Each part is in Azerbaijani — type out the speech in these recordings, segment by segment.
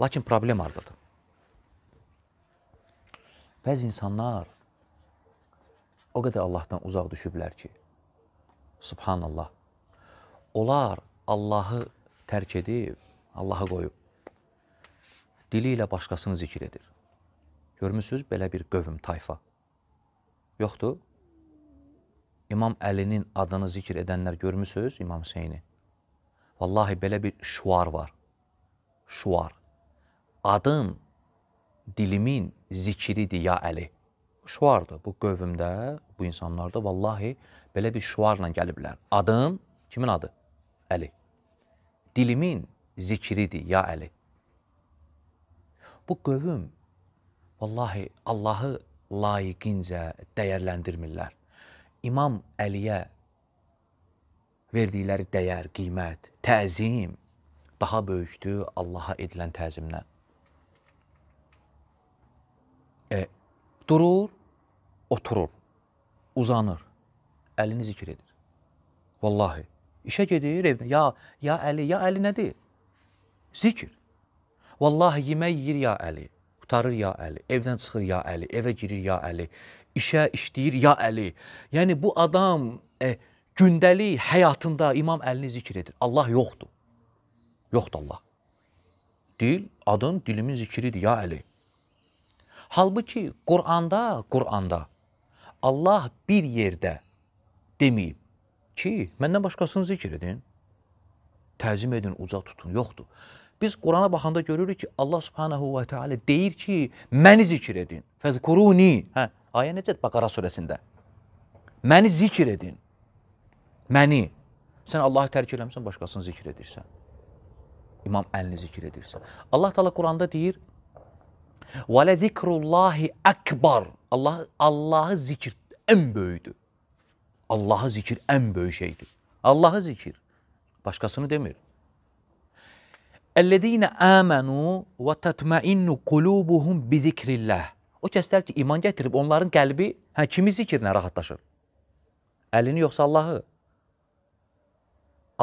Lakin problem ardadır. Bəzi insanlar o qədər Allahdan uzaq düşüblər ki, subhanallah, onlar Allahı tərk edib, Allahı qoyub, dili ilə başqasını zikir edir. Görmüsünüz, belə bir qövüm, tayfa. Yoxdur? İmam Əlinin adını zikir edənlər görmüsünüz, İmam Hüseyni. Vallahi belə bir şuar var. Şuar adın dilimin zikiridir ya Əli. Şuardır bu qövmdə, bu insanlarda vallahi belə bir şuarla gəliblər. Adım kimin adı? Əli. Dilimin zikiridir ya Əli. Bu qövm vallahi Allahı layiqincə dəyərləndirmirlər. İmam Əliyə verdikləri dəyər, qiymət, təzim daha böyükdür Allaha edilən təzimdən. Durur, oturur, uzanır, əlini zikr edir. Vallahi, işə gedir evdə, ya, ya əli, ya əli nədir? Zikr. Vallahi yemək yeyir ya əli, qutarır ya əli, evdən çıxır ya əli, evə girir ya əli, işə işləyir ya əli. Yəni bu adam e, gündəlik həyatında imam əlini zikr edir. Allah yoxdur. Yoxdur Allah. Dil, adın dilimin zikridir ya əli. Halbuki Quranda, Quranda Allah bir yerdə deməyib ki, məndən başqasını zikr edin, təzim edin, uca tutun, yoxdur. Biz Qurana baxanda görürük ki, Allah subhanahu və teala deyir ki, məni zikr edin, fəzkuruni. Hə, ayə necədir Baqara surəsində? Məni zikr edin, məni. Sən Allahı tərk eləmsən, başqasını zikr edirsən. İmam əlini zikr edirsən. Allah Teala Quranda deyir, Və lə zikrullahi əkbar. Allah Allahı zikr ən böyükdür. Allahı zikr ən böyük şeydir. Allahı zikr. Başqasını demir. Əllədiyinə əmənu və tətməinnu qulubuhum bi zikrilləh. O kəslər ki, iman gətirib, onların qəlbi hə, kimi zikrinə rahatlaşır? Əlini yoxsa Allahı?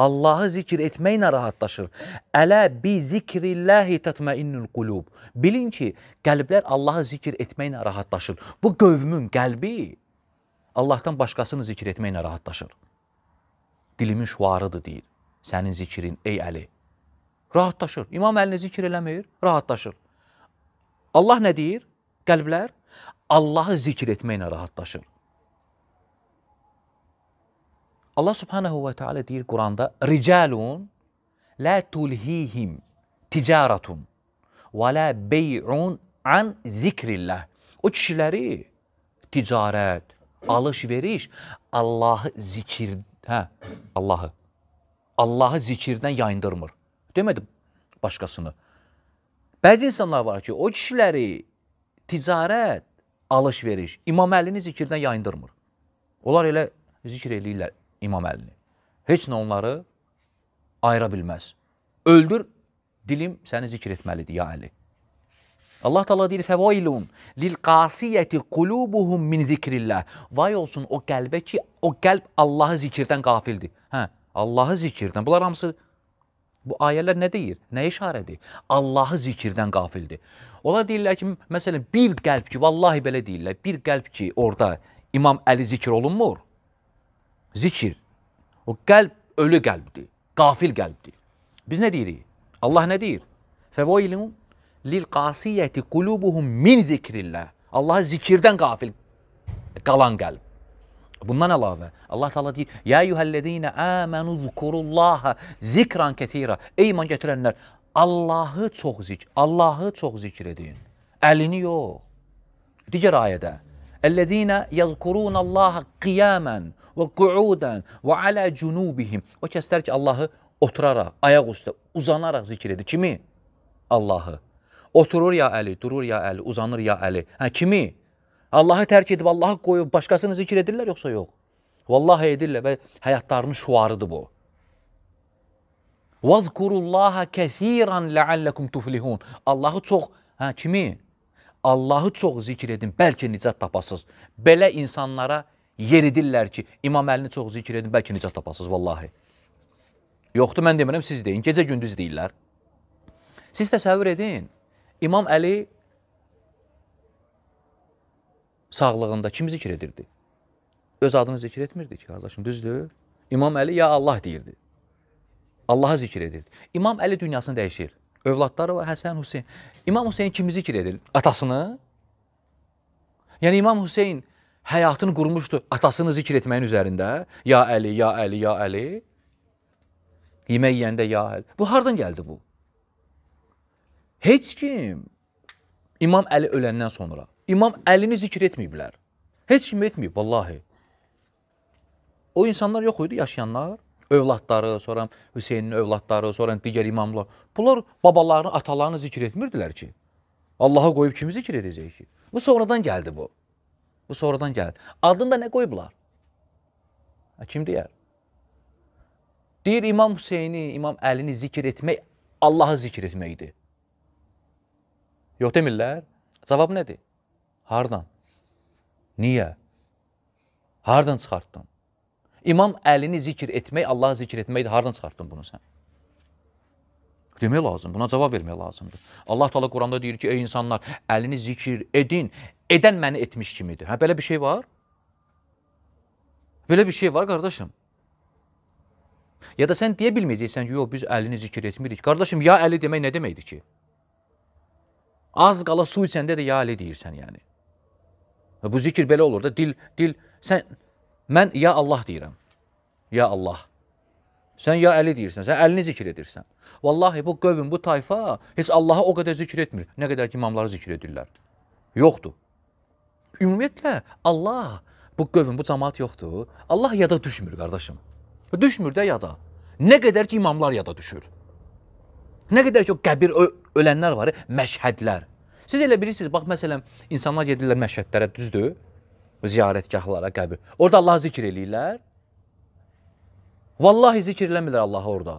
Allahı zikr etməklə rahatlaşır. Ələ bi zikrillahi tatmainnul qulub. Bilin ki, qəlblər Allahı zikr etməklə rahatlaşır. Bu qövmün qəlbi Allahdan başqasını zikr etməklə rahatlaşır. Dilimin şuarıdır deyir. Sənin zikrin ey Əli. Rahatlaşır. İmam Əlini zikr eləmir, rahatlaşır. Allah nə deyir? Qəlblər Allahı zikr etməklə rahatlaşır. Allah Subhanahu ve Teala deyir Quranda: "Ricalun la tulhihim ticaretun və la bey'un an zikrillah." O kişiləri ticarət, alış-veriş Allahı zikir, hə, Allahı. Allahı zikirdən yayındırmır. Demədi başqasını. Bəzi insanlar var ki, o kişiləri ticarət, alış-veriş, İmam Əlini zikirdən yayındırmır. Onlar elə zikr eləyirlər. İmam Əlini. Heç nə onları ayıra bilməz. Öldür, dilim səni zikr etməlidir, ya Əli. Allah Taala deyir: "Fəvailun lil qasiyati qulubuhum min zikrillah." Vay olsun o qəlbə ki, o qəlb Allahı zikirdən qafildir. Hə, Allahı zikirdən. Bunlar hamısı bu ayələr nə deyir? Nə işarədir? Allahı zikirdən qafildir. Onlar deyirlər ki, məsələn, bir qəlb ki, vallahi belə deyirlər, bir qəlb ki, orada İmam Əli zikr olunmur zikir. O qəlb ölü qəlbdir, qafil qəlbdir. Biz nə deyirik? Allah nə deyir? Fəvailun lil qasiyyəti qulubuhum min zikrillah. Allah zikirdən qafil qalan qəlb. Bundan əlavə Allah Taala deyir: "Ya eyyuhellezina amanu zkurullaha zikran kesira." Ey iman gətirənlər, Allahı çox zikr, Allahı çox zikr edin. Əlini yox. Digər ayədə الذين يذكرون الله قياما və qu'udan və alə cunubihim. O kəslər ki, Allahı oturaraq, ayaq üstə, uzanaraq zikr edir. Kimi? Allahı. Oturur ya Əli, durur ya Əli, uzanır ya Əli. Hə, kimi? Allahı tərk edib, Allahı qoyub, başqasını zikr edirlər, yoxsa yox? Vallahi edirlər və həyatlarının şuarıdır bu. وَذْكُرُ اللّٰهَ كَس۪يرًا لَعَلَّكُمْ تُفْلِهُونَ Allahı çox, hə, kimi? Kimi? Allahı çox zikr edin, bəlkə nicat tapasız. Belə insanlara yeridirlər ki, İmam Əlini çox zikr edin, bəlkə nicat tapasız, vallahi. Yoxdur, mən demirəm, siz deyin, gecə gündüz deyirlər. Siz təsəvvür edin, İmam Əli sağlığında kim zikr edirdi? Öz adını zikr etmirdi ki, qardaşım, düzdür? İmam Əli ya Allah deyirdi. Allaha zikr edirdi. İmam Əli dünyasını dəyişir. Övladları var Həsən Hüseyn. İmam Hüseyn kimi zikr edir? Atasını. Yəni İmam Hüseyn həyatını qurmuşdu atasını zikr etməyin üzərində. Ya Əli, ya Əli, ya Əli. Yemək yeyəndə ya Əli. Bu hardan gəldi bu? Heç kim İmam Əli öləndən sonra İmam Əlini zikr etməyiblər. Heç kim etməyib, vallahi. O insanlar yox idi, yaşayanlar övladları, sonra Hüseynin övladları, sonra digər imamlar. Bunlar babalarını, atalarını zikr etmirdilər ki. Allaha qoyub kimi zikr edəcək ki? Bu sonradan gəldi bu. Bu sonradan gəldi. Adını da nə qoyublar? Ha, kim deyər? Deyir İmam Hüseyni, İmam Əlini zikr etmək Allahı zikr etməkdir. Yox demirlər. Cavab nədir? Hardan? Niyə? Hardan çıxartdın? İmam əlini zikr etmək, Allahı zikr etməkdir. Haradan çıxartdın bunu sən? Demək lazım, buna cavab vermək lazımdır. Allah Teala Quranda deyir ki, ey insanlar, əlini zikr edin, edən məni etmiş kimidir. Hə, belə bir şey var? Belə bir şey var, qardaşım. Ya da sən deyə bilməyəcəksən ki, yox, biz əlini zikr etmirik. Qardaşım, ya əli demək nə deməkdir ki? Az qala su içəndə də ya əli deyirsən, yəni. Bu zikir belə olur da, dil, dil, sən Mən ya Allah deyirəm. Ya Allah. Sən ya Əli deyirsən, sən Əlini zikr edirsən. Vallahi bu qövm, bu tayfa heç Allaha o qədər zikr etmir. Nə qədər ki, imamları zikr edirlər. Yoxdur. Ümumiyyətlə, Allah, bu qövm, bu cəmat yoxdur. Allah yada düşmür, qardaşım. Düşmür də yada. Nə qədər ki, imamlar yada düşür. Nə qədər ki, o qəbir ölənlər var, məşhədlər. Siz elə bilirsiniz, bax, məsələn, insanlar gedirlər məşhədlərə, düzdür? ziyarətgahlara qəbir. Orada Allah zikr eləyirlər. Vallahi zikr eləmirlər Allahı orada.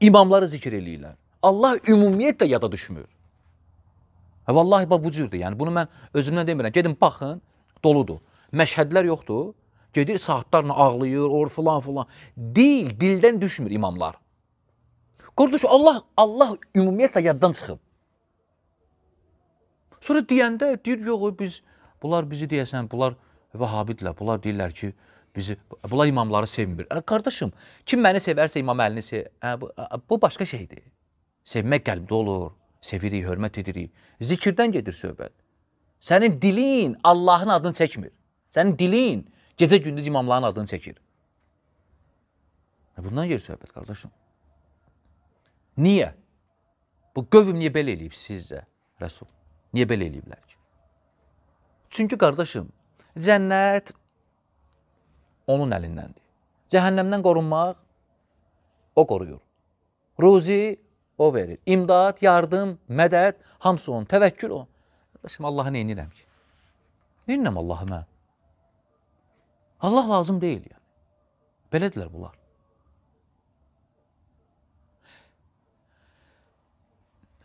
İmamları zikr eləyirlər. Allah ümumiyyətlə yada düşmür. Hə, vallahi bu cürdür. Yəni bunu mən özümdən demirəm. Gedin baxın, doludur. Məşhədlər yoxdur. Gedir saatlarla ağlayır, or filan filan. Dil, dildən düşmür imamlar. Qardaş, Allah Allah ümumiyyətlə yaddan çıxıb. Sonra deyəndə deyir, yox, biz Bunlar bizi deyəsən, bunlar vahabidirlər. Bunlar deyirlər ki, bizi bunlar imamları sevmir. Ə, qardaşım, kim məni sevərsə imam əlini sev. Ə, bu, ə, bu başqa şeydir. Sevmək qəlbdə olur. Sevirik, hörmət edirik. Zikirdən gedir söhbət. Sənin dilin Allahın adını çəkmir. Sənin dilin gecə gündüz imamların adını çəkir. Bundan yer söhbət qardaşım. Niyə? Bu qövm niyə belə eləyib sizcə, Rəsul? Niyə belə eləyiblər ki? Çünki qardaşım, cənnət onun əlindəndir. Cəhənnəmdən qorunmaq o qoruyur. Ruzi o verir. İmdad, yardım, mədəd, hamısı onun, təvəkkül o. Qardaşım, Allahı nə edirəm ki? Neyinləm Allahı mən? Allah lazım deyil yəni. Belədirlər bunlar.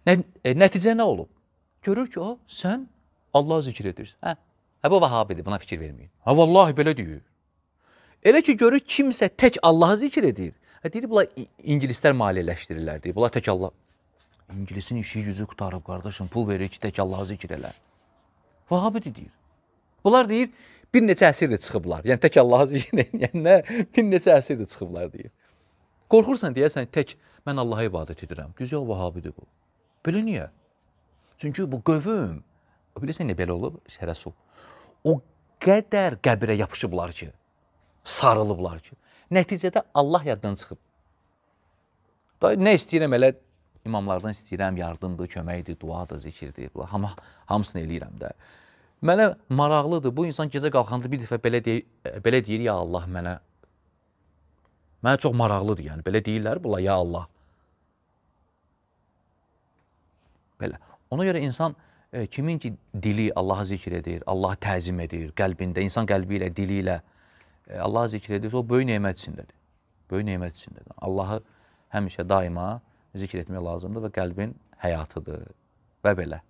Nə, e, nəticə nə olub? Görür ki, o, sən Allah zikr edirsən. Hə, hə bu vahabidir, buna fikir verməyin. Hə, vallahi belə deyir. Elə ki, görür kimsə tək Allahı zikr edir. Hə, deyir, bunlar ingilislər maliyyələşdirirlər, deyir, bunlar tək Allah. İngilisin işi yüzü qutarıb, qardaşım, pul verir ki, tək Allahı zikr elə. Vahabidir, deyir. Bunlar deyir, bir neçə əsirdir çıxıblar. Yəni, tək Allahı zikr eləyənlə bir neçə əsirdir çıxıblar, deyir. Qorxursan, deyəsən, tək mən Allaha ibadət edirəm. Düz yox, vahabidir bu. Belə niyə? Çünki bu qövüm Bilirsən nə belə olub? Şərəsul. O qədər qəbirə yapışıblar ki, sarılıblar ki. Nəticədə Allah yaddan çıxıb. Da nə istəyirəm elə imamlardan istəyirəm, yardımdır, köməkdir, duadır, zikirdir, bula. Amma hamısını eləyirəm də. Mənə maraqlıdır. Bu insan gecə qalxanda bir dəfə belə deyir, belə deyir ya Allah mənə. Mənə çox maraqlıdır, yəni belə deyirlər bula ya Allah. Belə. Ona görə insan e, kimin ki dili Allahı zikr edir, Allahı təzim edir qəlbində, insan qəlbi ilə, dili ilə e, Allahı zikr edir, o böyük nemət içindədir. Böyük nemət içindədir. Allahı həmişə daima zikr etmək lazımdır və qəlbin həyatıdır və belə.